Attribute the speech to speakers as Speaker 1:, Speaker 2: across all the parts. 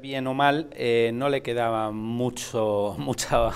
Speaker 1: Bien o mal, eh, no le quedaba mucho, mucha,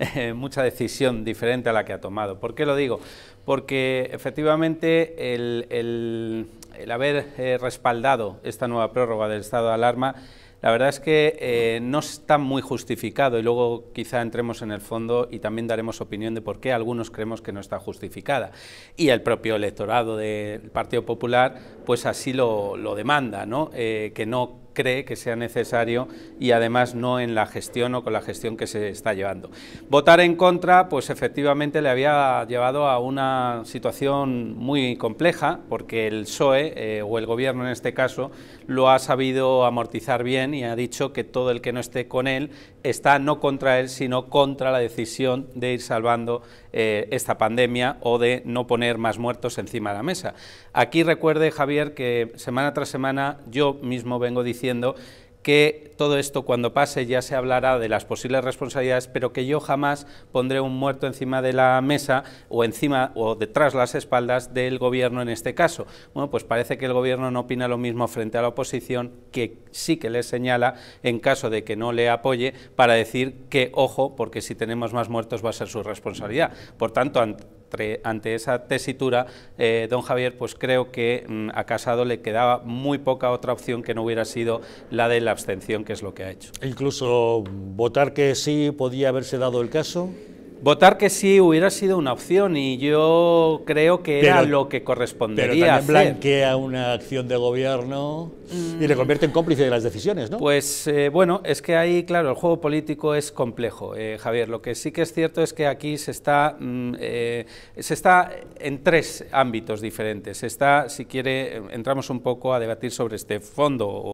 Speaker 1: eh, mucha decisión diferente a la que ha tomado. ¿Por qué lo digo? Porque efectivamente el, haber eh, respaldado esta nueva prórroga del estado de alarma la verdad es que no está muy justificado y luego quizá entremos en el fondo y también daremos opinión de por qué algunos creemos que no está justificada. Y el propio electorado del Partido Popular pues así lo, demanda, ¿no? que no cree que sea necesario y además no en la gestión o con la gestión que se está llevando. Votar en contra, pues efectivamente le había llevado a una situación muy compleja, porque el PSOE, eh, o el Gobierno en este caso, lo ha sabido amortizar bien y ha dicho que todo el que no esté con él está no contra él, sino contra la decisión de ir salvando eh, esta pandemia o de no poner más muertos encima de la mesa. Aquí recuerde, Javier, que semana tras semana yo mismo vengo diciendo que todo esto cuando pase ya se hablará de las posibles responsabilidades, pero que yo jamás pondré un muerto encima de la mesa o encima o detrás las espaldas del gobierno en este caso. Bueno, pues parece que el gobierno no opina lo mismo frente a la oposición, que sí que le señala en caso de que no le apoye para decir que ojo, porque si tenemos más muertos va a ser su responsabilidad. Por tanto, ante esa tesitura, eh, don Javier, pues creo que mm, a Casado le quedaba muy poca otra opción que no hubiera sido la de la abstención, que es lo que ha hecho. Incluso votar que sí podía haberse dado el caso. Votar que sí hubiera sido una opción y yo creo que era lo que correspondería. Pero también blanquea una acción de gobierno y le mm. convierte en cómplice de las decisiones, ¿no? Pues eh, bueno, es que ahí, claro, el juego político es complejo, eh, Javier. Lo que sí que es cierto es que aquí se está, mm, eh, se está en tres ámbitos diferentes. está, si quiere, entramos un poco a debatir sobre este fondo.